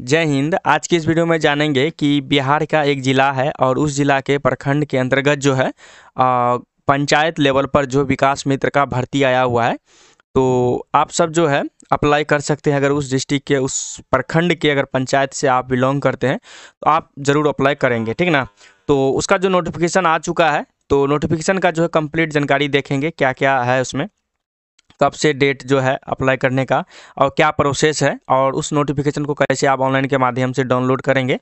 जय हिंद आज की इस वीडियो में जानेंगे कि बिहार का एक ज़िला है और उस ज़िला के प्रखंड के अंतर्गत जो है पंचायत लेवल पर जो विकास मित्र का भर्ती आया हुआ है तो आप सब जो है अप्लाई कर सकते हैं अगर उस डिस्ट्रिक्ट के उस प्रखंड के अगर पंचायत से आप बिलोंग करते हैं तो आप ज़रूर अप्लाई करेंगे ठीक ना तो उसका जो नोटिफिकेशन आ चुका है तो नोटिफिकेशन का जो है कम्प्लीट जानकारी देखेंगे क्या क्या है उसमें कब से डेट जो है अप्लाई करने का और क्या प्रोसेस है और उस नोटिफिकेशन को कैसे आप ऑनलाइन के माध्यम से डाउनलोड करेंगे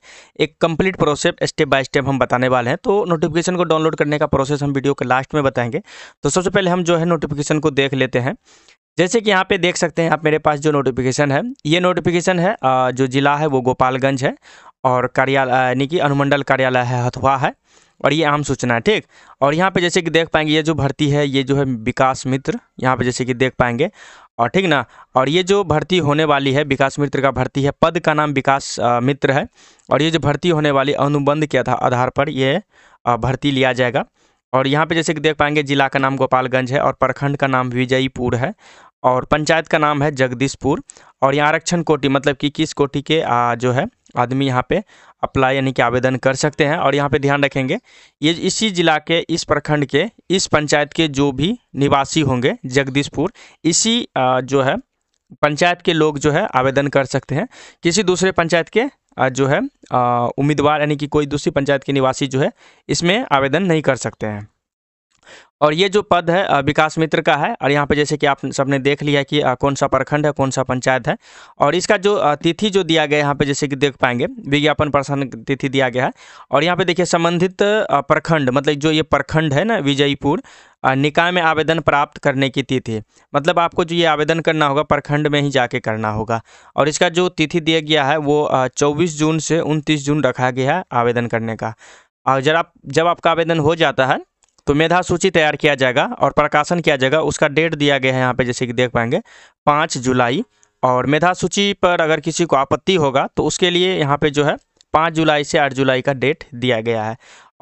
एक complete process step by step हम बताने वाले हैं तो नोटिफिकेशन को डाउनलोड करने का प्रोसेस हम वीडियो के लास्ट में बताएंगे तो सबसे पहले हम जो है नोटिफिकेशन को देख लेते हैं जैसे कि यहाँ पे देख सकते हैं आप मेरे पास जो नोटिफिकेशन है ये नोटिफिकेशन है जो ज़िला है वो गोपालगंज है और कार्यालय यानी कि अनुमंडल कार्यालय है हथवा है और ये आम सूचना है ठीक और यहाँ पे जैसे कि देख पाएंगे ये जो भर्ती है ये जो है विकास मित्र यहाँ पे जैसे कि देख पाएंगे और ठीक ना और ये जो भर्ती होने वाली है विकास मित्र का भर्ती है पद का नाम विकास मित्र है और ये जो भर्ती होने वाली अनुबंध के आधार पर ये भर्ती लिया जाएगा और यहाँ पर जैसे कि देख पाएंगे जिला का नाम गोपालगंज है और प्रखंड का नाम विजयीपुर है और पंचायत का नाम है जगदीशपुर और यहाँ आरक्षण कोटि मतलब कि किस कोटि के जो है आदमी यहाँ पे अप्लाई यानी कि आवेदन कर सकते हैं और यहाँ पे ध्यान रखेंगे ये इसी जिला के इस प्रखंड के इस पंचायत के जो भी निवासी होंगे जगदीशपुर इसी जो है पंचायत के लोग जो है आवेदन कर सकते हैं किसी दूसरे पंचायत के जो है उम्मीदवार यानी कि कोई दूसरी पंचायत के निवासी जो है इसमें आवेदन नहीं कर सकते हैं और ये जो पद है विकास मित्र का है और यहाँ पे जैसे कि आप सबने देख लिया कि कौन सा प्रखंड है कौन सा पंचायत है और इसका जो तिथि जो दिया गया है यहाँ पे जैसे कि देख पाएंगे विज्ञापन प्रसारण तिथि दिया गया है और यहाँ पे देखिए संबंधित प्रखंड मतलब जो ये प्रखंड है ना विजयपुर निकाय में आवेदन प्राप्त करने की तिथि मतलब आपको जो ये आवेदन करना होगा प्रखंड में ही जाके करना होगा और इसका जो तिथि दिया गया है वो चौबीस जून से उनतीस जून रखा गया है आवेदन करने का और जब आप जब आपका आवेदन हो जाता है तो मेधा सूची तैयार किया जाएगा और प्रकाशन किया जाएगा उसका डेट दिया गया है यहाँ पे जैसे कि देख पाएंगे पाँच जुलाई और मेधा सूची पर अगर किसी को आपत्ति होगा तो उसके लिए यहाँ पे जो है पाँच जुलाई से आठ जुलाई का डेट दिया गया है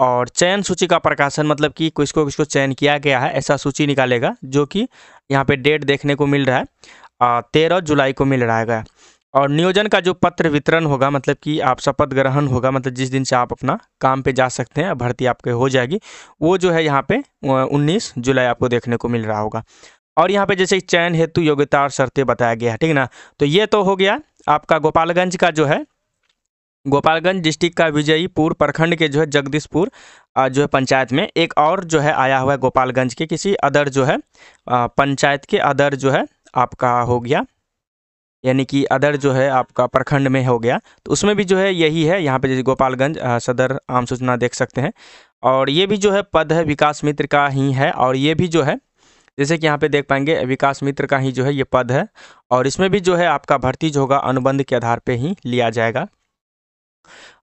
और चयन सूची का प्रकाशन मतलब कि किसको किसको चयन किया गया है ऐसा सूची निकालेगा जो कि यहाँ पर डेट देखने को मिल रहा है तेरह जुलाई को मिल रहा है और नियोजन का जो पत्र वितरण होगा मतलब कि आप शपथ ग्रहण होगा मतलब जिस दिन से आप अपना काम पे जा सकते हैं भर्ती आपके हो जाएगी वो जो है यहाँ पे 19 जुलाई आपको देखने को मिल रहा होगा और यहाँ पे जैसे चयन हेतु योग्यता और शर्तें बताया गया है ठीक ना तो ये तो हो गया आपका गोपालगंज का जो है गोपालगंज डिस्ट्रिक्ट का विजयीपुर प्रखंड के जो है जगदीशपुर जो है पंचायत में एक और जो है आया हुआ है गोपालगंज के किसी अदर जो है पंचायत के अदर जो है आपका हो गया यानी कि अदर जो है आपका प्रखंड में हो गया तो उसमें भी जो है यही है यहाँ पे जैसे गोपालगंज सदर आम सूचना देख सकते हैं और ये भी जो है पद है विकास मित्र का ही है और ये भी जो है जैसे कि यहाँ पे देख पाएंगे विकास मित्र का ही जो है ये पद है और इसमें भी जो है आपका भर्ती जो होगा अनुबंध के आधार पर ही लिया जाएगा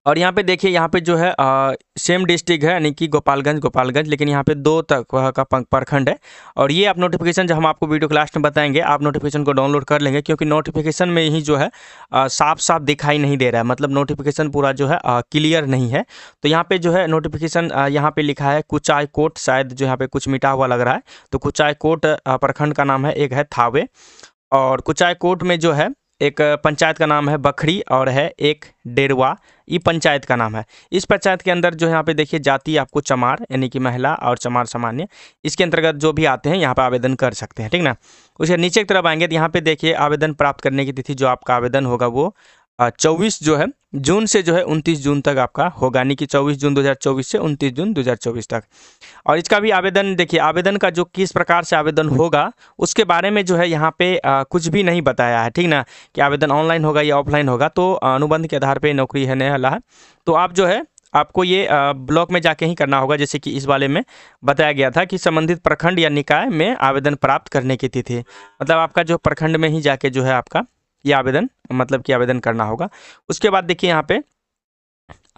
और यहाँ पे देखिए यहाँ पे जो है आ, सेम डिस्ट्रिक्ट है यानी कि गोपालगंज गोपालगंज लेकिन यहाँ पे दो तक वह का प्रखंड है और ये आप नोटिफिकेशन जब हम आपको वीडियो के लास्ट में बताएंगे आप नोटिफिकेशन को डाउनलोड कर लेंगे क्योंकि नोटिफिकेशन में ही जो है आ, साफ साफ दिखाई नहीं दे रहा है मतलब नोटिफिकेशन पूरा जो है क्लियर नहीं है तो यहाँ पर जो है नोटिफिकेशन यहाँ पर लिखा है कुचाई कोट शायद जो यहाँ पर कुछ मिटा हुआ लग रहा है तो कुचाई कोट प्रखंड का नाम है एक है थावे और कुचाय कोट में जो है एक पंचायत का नाम है बखरी और है एक डेरवा ये पंचायत का नाम है इस पंचायत के अंदर जो यहाँ पे देखिए जाति आपको चमार यानी कि महिला और चमार सामान्य इसके अंतर्गत जो भी आते हैं यहाँ पे आवेदन कर सकते हैं ठीक ना उसके नीचे की तरफ आएंगे तो यहाँ पे देखिए आवेदन प्राप्त करने की तिथि जो आपका आवेदन होगा वो चौबीस जो है जून से जो है उनतीस जून तक आपका होगा यानी कि चौबीस जून 2024 से उनतीस जून 2024 तक और इसका भी आवेदन देखिए आवेदन का जो किस प्रकार से आवेदन होगा उसके बारे में जो है यहाँ पे आ, कुछ भी नहीं बताया है ठीक ना कि आवेदन ऑनलाइन होगा या ऑफलाइन होगा तो अनुबंध के आधार पर नौकरी है नया है तो आप जो है आपको ये ब्लॉक में जाके ही करना होगा जैसे कि इस वाले में बताया गया था कि संबंधित प्रखंड या निकाय में आवेदन प्राप्त करने की तिथि मतलब आपका जो प्रखंड में ही जाके जो है आपका ये आवेदन मतलब कि आवेदन करना होगा उसके बाद देखिए यहाँ पे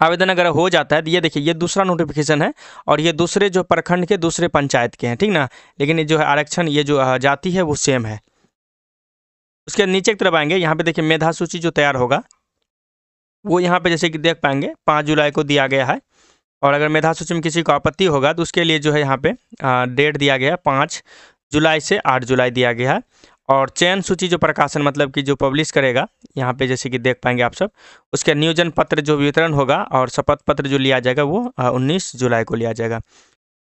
आवेदन अगर हो जाता है तो ये देखिए ये दूसरा नोटिफिकेशन है और ये दूसरे जो प्रखंड के दूसरे पंचायत के हैं ठीक ना लेकिन ये जो है आरक्षण ये जो जाति है वो सेम है उसके नीचे की तरफ आएंगे यहाँ पे देखिए मेधा सूची जो तैयार होगा वो यहाँ पे जैसे कि देख पाएंगे पाँच जुलाई को दिया गया है और अगर मेधा सूची में किसी को आपत्ति होगा तो उसके लिए जो है यहाँ पे डेट दिया गया है पाँच जुलाई से आठ जुलाई दिया गया है और चयन सूची जो प्रकाशन मतलब कि जो पब्लिश करेगा यहाँ पे जैसे कि देख पाएंगे आप सब उसका नियोजन पत्र जो वितरण होगा और शपथ पत्र जो लिया जाएगा वो उन्नीस जुलाई को लिया जाएगा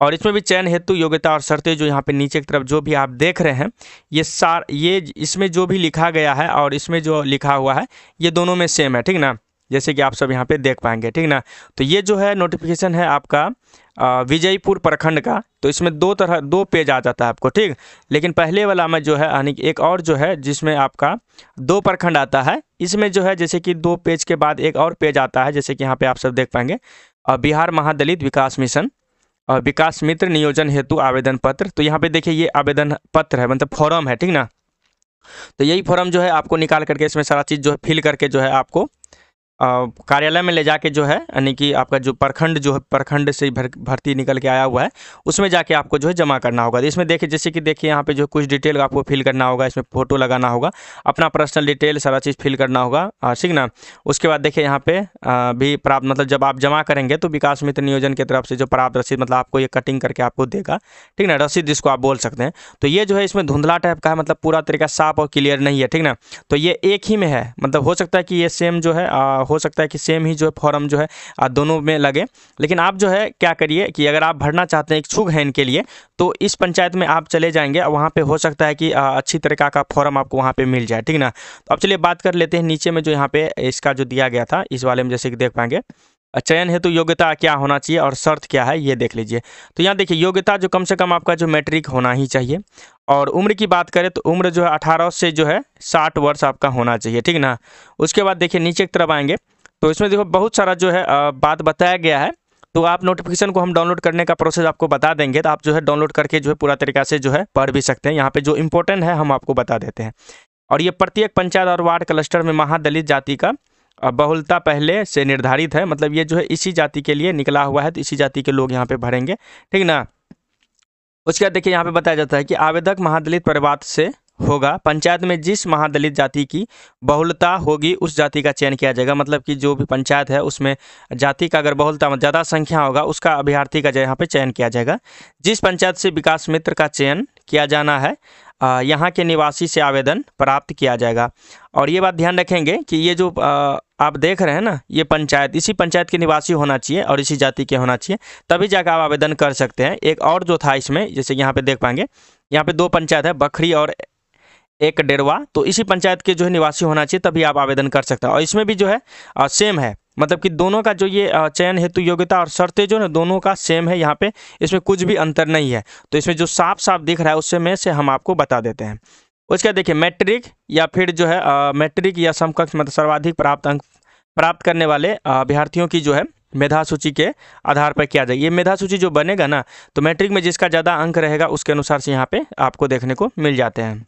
और इसमें भी चयन हेतु योग्यता और शर्तें जो यहाँ पे नीचे की तरफ जो भी आप देख रहे हैं ये सार ये इसमें जो भी लिखा गया है और इसमें जो लिखा हुआ है ये दोनों में सेम है ठीक ना जैसे कि आप सब यहाँ पे देख पाएंगे ठीक ना तो ये जो है नोटिफिकेशन है आपका विजयपुर प्रखंड का तो इसमें दो तरह दो पेज आ जाता है आपको ठीक लेकिन पहले वाला में जो है यानी एक और जो है जिसमें आपका दो प्रखंड आता है इसमें जो है जैसे कि दो पेज के बाद एक और पेज आता है जैसे कि यहाँ पे आप सब देख पाएंगे बिहार महादलित विकास मिशन विकास मित्र नियोजन हेतु आवेदन पत्र तो यहाँ पे देखिए ये आवेदन पत्र है मतलब फॉर्म है ठीक ना तो यही फॉर्म जो है आपको निकाल करके इसमें सारा चीज़ जो है फिल करके जो है आपको कार्यालय में ले जाके जो है यानी कि आपका जो प्रखंड जो है प्रखंड से भर, भर्ती निकल के आया हुआ है उसमें जाके आपको जो है जमा करना होगा इसमें देखिए जैसे कि देखिए यहाँ पे जो कुछ डिटेल आपको फिल करना होगा इसमें फोटो लगाना होगा अपना पर्सनल डिटेल सारा चीज़ फिल करना होगा ठीक ना उसके बाद देखिए यहाँ पे भी प्राप्त मतलब जब आप जमा करेंगे तो विकास मित्र नियोजन की तरफ से जो प्राप्त रसीद मतलब आपको ये कटिंग करके आपको देगा ठीक ना रसीद जिसको आप बोल सकते हैं तो ये जो है इसमें धुंधला टाइप का है मतलब पूरा तरीका साफ और क्लियर नहीं है ठीक ना तो ये एक ही में है मतलब हो सकता है कि ये सेम जो है हो सकता है कि सेम ही जो है फॉर्म जो है दोनों में लगे लेकिन आप जो है क्या करिए कि अगर आप भरना चाहते हैं इच्छुक हैं इनके लिए तो इस पंचायत में आप चले जाएंगे और वहाँ पर हो सकता है कि अच्छी तरीका का फॉर्म आपको वहाँ पर मिल जाए ठीक ना तो अब चलिए बात कर लेते हैं नीचे में जो यहाँ पे इसका जो दिया गया था इस वाले में जैसे कि देख पाएंगे चयन हेतु योग्यता क्या होना चाहिए और शर्त क्या है ये देख लीजिए तो यहाँ देखिए योग्यता जो कम से कम आपका जो मैट्रिक होना ही चाहिए और उम्र की बात करें तो उम्र जो है अठारह से जो है साठ वर्ष आपका होना चाहिए ठीक ना उसके बाद देखिए नीचे की तरफ आएंगे तो इसमें देखो बहुत सारा जो है बात बताया गया है तो आप नोटिफिकेशन को हम डाउनलोड करने का प्रोसेस आपको बता देंगे तो आप जो है डाउनलोड करके जो है पूरा तरीका से जो है पढ़ भी सकते हैं यहाँ पे जो इम्पोर्टेंट है हम आपको बता देते हैं और ये प्रत्येक पंचायत और वार्ड क्लस्टर में महादलित जाति का बहुलता पहले से निर्धारित है मतलब ये जो है इसी जाति के लिए निकला हुआ है तो इसी जाति के लोग यहाँ पे भरेंगे ठीक ना उसके बाद देखिए यहाँ पे बताया जाता है कि आवेदक महादलित परिवार से होगा पंचायत में जिस महादलित जाति की बहुलता होगी उस जाति का चयन किया जाएगा मतलब कि जो भी पंचायत है उसमें जाति का अगर बहुलता मतलब ज़्यादा संख्या होगा उसका अभ्यर्थी का यहाँ पे चयन किया जाएगा जिस पंचायत से विकास मित्र का चयन किया जाना है यहाँ के निवासी से आवेदन प्राप्त किया जाएगा और ये बात ध्यान रखेंगे कि ये जो आप देख रहे हैं ना ये पंचायत इसी पंचायत के निवासी होना चाहिए और इसी जाति के होना चाहिए तभी जाकर आप आवेदन कर सकते हैं एक और जो था इसमें जैसे यहाँ पे देख पाएंगे यहाँ पे दो पंचायत है बखरी और एक डेरवा तो इसी पंचायत के जो है निवासी होना चाहिए तभी आप आवेदन कर सकते हैं और इसमें भी जो है सेम है मतलब कि दोनों का जो ये चयन हेतु योग्यता और शर्तें जो है दोनों का सेम है यहाँ पे इसमें कुछ भी अंतर नहीं है तो इसमें जो साफ साफ दिख रहा है उससे में से हम आपको बता देते हैं उसके देखिए मैट्रिक या फिर जो है मैट्रिक या समकक्ष मतलब सर्वाधिक प्राप्त अंक प्राप्त करने वाले अभ्यार्थियों की जो है मेधा सूची के आधार पर किया जाए ये मेधा सूची जो बनेगा ना तो मैट्रिक में जिसका ज़्यादा अंक रहेगा उसके अनुसार से यहाँ पे आपको देखने को मिल जाते हैं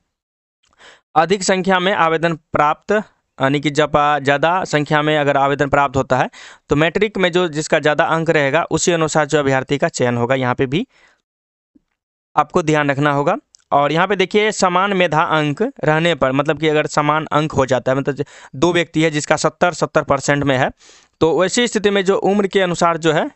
अधिक संख्या में आवेदन प्राप्त यानी कि जब ज़्यादा संख्या में अगर आवेदन प्राप्त होता है तो मैट्रिक में जो जिसका ज़्यादा अंक रहेगा उसी अनुसार जो अभ्यर्थी का चयन होगा यहाँ पे भी आपको ध्यान रखना होगा और यहाँ पे देखिए समान मेधा अंक रहने पर मतलब कि अगर समान अंक हो जाता है मतलब दो व्यक्ति है जिसका सत्तर सत्तर परसेंट में है तो वैसी स्थिति में जो उम्र के अनुसार जो है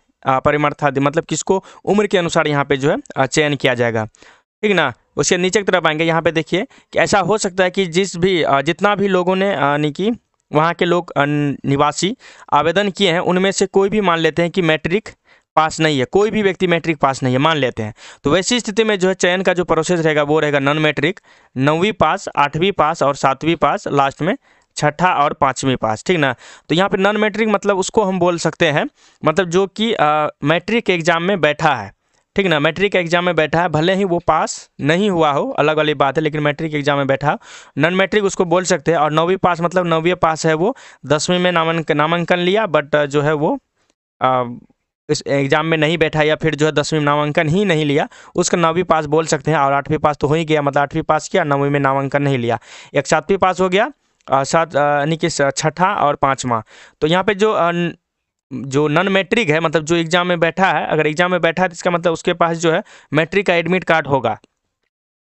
परिमर्थादि मतलब किसको उम्र के अनुसार यहाँ पे जो है चयन किया जाएगा ठीक ना उसके नीचे की तरफ आएंगे यहाँ पे देखिए कि ऐसा हो सकता है कि जिस भी जितना भी लोगों ने यानी कि वहाँ के लोग निवासी आवेदन किए हैं उनमें से कोई भी मान लेते हैं कि मैट्रिक पास नहीं है कोई भी व्यक्ति मैट्रिक पास नहीं है मान लेते हैं तो वैसी स्थिति में जो है चयन का जो प्रोसेस रहेगा वो रहेगा नॉन मैट्रिक नौवीं पास आठवीं पास और सातवीं पास लास्ट में छठा और पाँचवीं पास ठीक ना तो यहाँ पे नॉन मैट्रिक मतलब उसको हम बोल सकते हैं मतलब जो कि मैट्रिक एग्जाम में बैठा है ठीक ना मैट्रिक एग्जाम में बैठा है भले ही वो पास नहीं हुआ हो अलग वाली बात है लेकिन मैट्रिक एग्जाम में बैठा नॉन मैट्रिक उसको बोल सकते हैं और नौवीं पास मतलब नौवीं पास है वो दसवीं में नामांकन नामांकन लिया बट जो है वो आ, इस एग्ज़ाम में नहीं बैठा या फिर जो है दसवीं में नामांकन ही नहीं लिया उसका नौवीं पास बोल सकते हैं और आठवीं पास तो हो ही गया मतलब आठवीं पास किया नौवीं में नामांकन नहीं लिया एक सातवीं पास हो गया सात यानी कि छठा और पाँचवा तो यहाँ पर जो जो नॉन मैट्रिक है मतलब जो एग्ज़ाम में बैठा है अगर एग्ज़ाम में बैठा है तो इसका मतलब उसके पास जो है मैट्रिक का एडमिट कार्ड होगा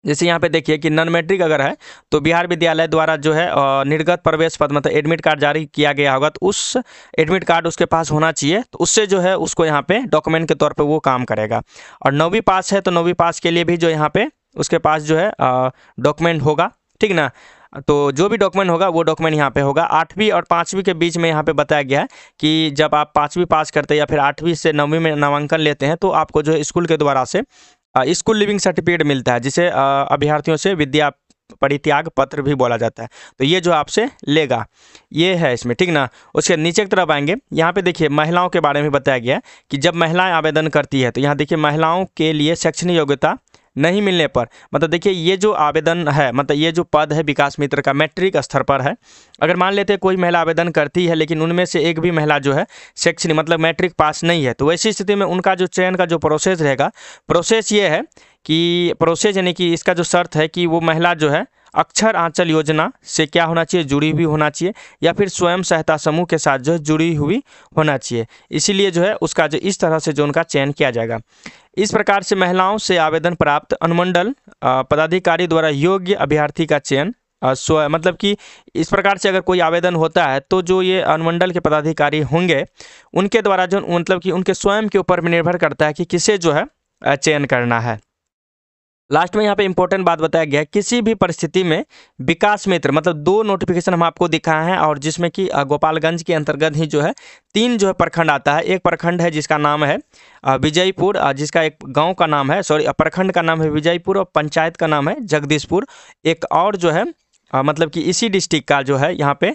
जैसे यहाँ पे देखिए कि नॉन मैट्रिक अगर है तो बिहार विद्यालय द्वारा जो है निर्गत प्रवेश पत्र मतलब एडमिट कार्ड जारी किया गया होगा तो उस एडमिट कार्ड उसके पास होना चाहिए तो उससे जो है उसको यहाँ पे डॉक्यूमेंट के तौर पे वो काम करेगा और नौवीं पास है तो नौवीं पास के लिए भी जो यहाँ पे उसके पास जो है डॉक्यूमेंट होगा ठीक ना तो जो भी डॉक्यूमेंट होगा वो डॉक्यूमेंट यहाँ पे होगा आठवीं और पाँचवीं के बीच में यहाँ पे बताया गया है कि जब आप पाँचवीं पास करते हैं या फिर आठवीं से नौवीं में नामांकन लेते हैं तो आपको जो है स्कूल के द्वारा से स्कूल लिविंग सर्टिफिकेट मिलता है जिसे अभ्यर्थियों से विद्या परित्याग पत्र भी बोला जाता है तो ये जो आपसे लेगा ये है इसमें ठीक ना उसके नीचे की तरफ आएंगे यहाँ पे देखिए महिलाओं के बारे में बताया गया है कि जब महिलाएं आवेदन करती है तो यहाँ देखिए महिलाओं के लिए शैक्षणिक योग्यता नहीं मिलने पर मतलब देखिए ये जो आवेदन है मतलब ये जो पद है विकास मित्र का मैट्रिक स्तर पर है अगर मान लेते हैं कोई महिला आवेदन करती है लेकिन उनमें से एक भी महिला जो है शैक्षणिक मतलब मैट्रिक पास नहीं है तो वैसी स्थिति में उनका जो चयन का जो प्रोसेस रहेगा प्रोसेस ये है कि प्रोसेस यानी कि इसका जो शर्त है कि वो महिला जो है अक्षर आंचल योजना से क्या होना चाहिए जुड़ी हुई होना चाहिए या फिर स्वयं सहायता समूह के साथ जो है जुड़ी हुई होना चाहिए इसीलिए जो है उसका जो इस तरह से जो उनका चयन किया जाएगा इस प्रकार से महिलाओं से आवेदन प्राप्त अनुमंडल पदाधिकारी द्वारा योग्य अभ्यर्थी का चयन स्व मतलब कि इस प्रकार से अगर कोई आवेदन होता है तो जो ये अनुमंडल के पदाधिकारी होंगे उनके द्वारा जो मतलब कि उनके स्वयं के ऊपर निर्भर करता है कि किसे जो है चयन करना है लास्ट में यहाँ पे इंपॉर्टेंट बात बताया गया है किसी भी परिस्थिति में विकास मित्र मतलब दो नोटिफिकेशन हम आपको दिखाए हैं और जिसमें कि गोपालगंज के अंतर्गत ही जो है तीन जो है प्रखंड आता है एक प्रखंड है जिसका नाम है विजयपुर जिसका एक गांव का नाम है सॉरी प्रखंड का नाम है विजयपुर और पंचायत का नाम है जगदीशपुर एक और जो है आ, मतलब कि इसी डिस्ट्रिक्ट का जो है यहाँ पे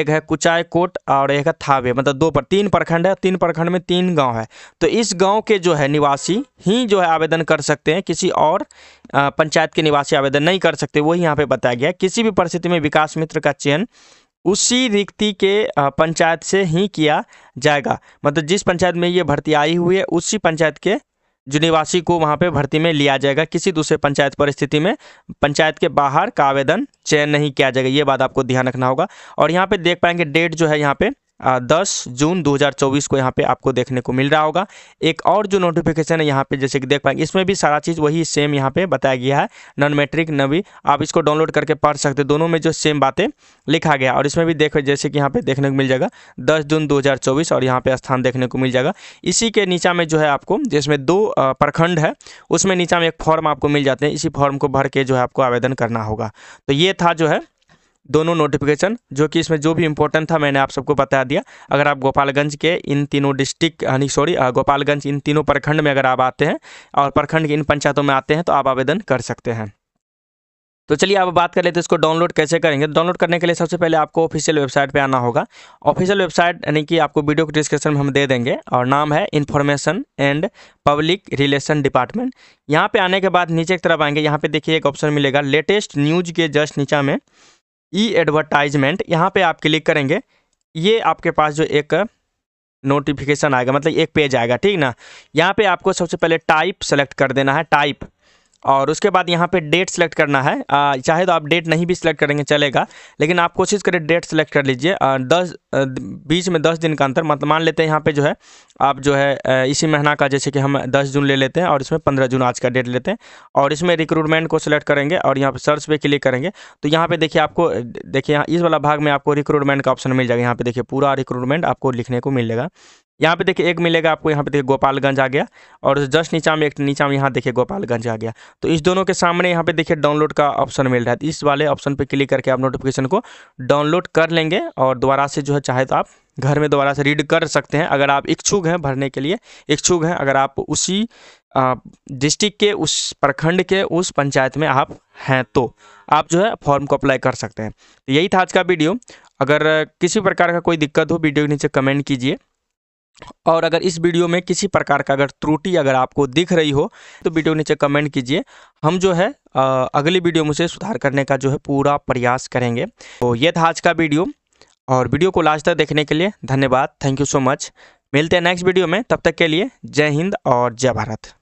एक है कुचाय कोट और एक है थावे मतलब दो पर तीन प्रखंड है तीन प्रखंड में तीन गांव है तो इस गांव के जो है निवासी ही जो है आवेदन कर सकते हैं किसी और पंचायत के निवासी आवेदन नहीं कर सकते वही यहाँ पे बताया गया किसी भी परिस्थिति में विकास मित्र का चयन उसी रिक्ति के पंचायत से ही किया जाएगा मतलब जिस पंचायत में ये भर्ती आई हुई है उसी पंचायत के जो निवासी को वहाँ पे भर्ती में लिया जाएगा किसी दूसरे पंचायत परिस्थिति में पंचायत के बाहर का आवेदन चयन नहीं किया जाएगा ये बात आपको ध्यान रखना होगा और यहाँ पे देख पाएंगे डेट जो है यहाँ पे दस जून 2024 को यहाँ पे आपको देखने को मिल रहा होगा एक और जो नोटिफिकेशन है यहाँ पे जैसे कि देख पाएंगे इसमें भी सारा चीज़ वही सेम यहाँ पे बताया गया है नॉन मेट्रिक नवी आप इसको डाउनलोड करके पढ़ सकते दोनों में जो सेम बातें लिखा गया और इसमें भी देख जैसे कि यहाँ पे देखने को मिल जाएगा दस जून दो और यहाँ पर स्थान देखने को मिल जाएगा इसी के नीचा में जो है आपको जिसमें दो प्रखंड है उसमें नीचा में एक फॉर्म आपको मिल जाते हैं इसी फॉर्म को भर के जो है आपको आवेदन करना होगा तो ये था जो है दोनों नोटिफिकेशन जो कि इसमें जो भी इंपॉर्टेंट था मैंने आप सबको बता दिया अगर आप गोपालगंज के इन तीनों डिस्ट्रिक्ट यानी सॉरी गोपालगंज इन तीनों प्रखंड में अगर आप आते हैं और प्रखंड के इन पंचायतों में आते हैं तो आप आवेदन कर सकते हैं तो चलिए अब बात कर लेते हैं इसको डाउनलोड कैसे करेंगे डाउनलोड तो करने के लिए सबसे पहले आपको ऑफिशियल वेबसाइट पे आना होगा ऑफिशियल वेबसाइट यानी कि आपको वीडियो के डिस्क्रिप्शन में हम दे देंगे और नाम है information and public relation department यहाँ पे आने के बाद नीचे की तरफ आएंगे यहाँ पे देखिए एक ऑप्शन मिलेगा लेटेस्ट न्यूज के जस्ट नीचा में ई एडवर्टाइजमेंट यहाँ पे आप क्लिक करेंगे ये आपके पास जो एक नोटिफिकेशन आएगा मतलब एक पेज आएगा ठीक ना यहाँ पे आपको सबसे पहले टाइप सेलेक्ट कर देना है टाइप और उसके बाद यहाँ पे डेट सेलेक्ट करना है आ, चाहे तो आप डेट नहीं भी सिलेक्ट करेंगे चलेगा लेकिन आप कोशिश करें डेट सेलेक्ट कर लीजिए दस बीच में दस दिन का अंतर मतलब मान लेते हैं यहाँ पे जो है आप जो है इसी महीना का जैसे कि हम दस जून ले लेते हैं और इसमें पंद्रह जून आज का डेट लेते हैं और इसमें रिक्रूटमेंट को सिलेक्ट करेंगे और यहाँ पर सर्च पे क्लिक करेंगे तो यहाँ पर देखिए आपको देखिए इस वाला भाग में आपको रिक्रूटमेंट का ऑप्शन मिल जाएगा यहाँ पे देखिए पूरा रिक्रूटमेंट आपको लिखने को मिलेगा यहाँ पे देखिए एक मिलेगा आपको यहाँ पे देखिए गोपालगंज आ गया और जस्ट नीचा में एक नीचा में यहाँ देखिए गोपालगंज आ गया तो इस दोनों के सामने यहाँ पे देखिए डाउनलोड का ऑप्शन मिल रहा है इस वाले ऑप्शन पे क्लिक करके आप नोटिफिकेशन को डाउनलोड कर लेंगे और दोबारा से जो है चाहे तो आप घर में दोबारा से रीड कर सकते हैं अगर आप इच्छुक हैं भरने के लिए इच्छुक हैं अगर आप उसी डिस्ट्रिक्ट के उस प्रखंड के उस पंचायत में आप हैं तो आप जो है फॉर्म को अप्लाई कर सकते हैं तो यही था आज का वीडियो अगर किसी प्रकार का कोई दिक्कत हो वीडियो के नीचे कमेंट कीजिए और अगर इस वीडियो में किसी प्रकार का अगर त्रुटि अगर आपको दिख रही हो तो वीडियो नीचे कमेंट कीजिए हम जो है अगली वीडियो में उसे सुधार करने का जो है पूरा प्रयास करेंगे तो ये था आज का वीडियो और वीडियो को लास्ट तक देखने के लिए धन्यवाद थैंक यू सो मच मिलते हैं नेक्स्ट वीडियो में तब तक के लिए जय हिंद और जय भारत